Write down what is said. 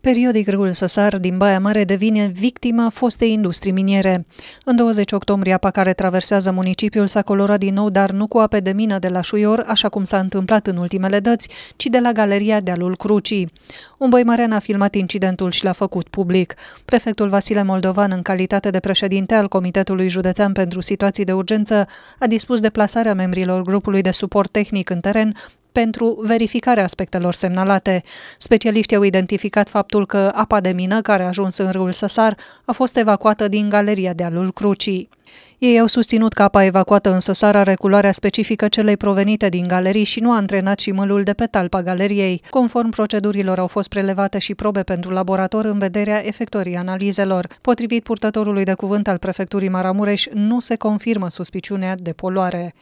Periodic râul Săsar din Baia Mare devine victima fostei industrii miniere. În 20 octombrie, apa care traversează municipiul s-a colorat din nou, dar nu cu ape de mină de la Șuior, așa cum s-a întâmplat în ultimele dăți, ci de la Galeria Dealul Crucii. Un mare a filmat incidentul și l-a făcut public. Prefectul Vasile Moldovan, în calitate de președinte al Comitetului Județean pentru Situații de Urgență, a dispus deplasarea membrilor grupului de suport tehnic în teren pentru verificarea aspectelor semnalate. Specialiștii au identificat faptul că apa de mină care a ajuns în râul Săsar a fost evacuată din galeria de alul Crucii. Ei au susținut că apa evacuată în Săsar are culoarea specifică celei provenite din galerii și nu a antrenat și mâlul de pe talpa galeriei. Conform procedurilor au fost prelevate și probe pentru laborator în vederea efectorii analizelor. Potrivit purtătorului de cuvânt al prefecturii Maramureș, nu se confirmă suspiciunea de poluare.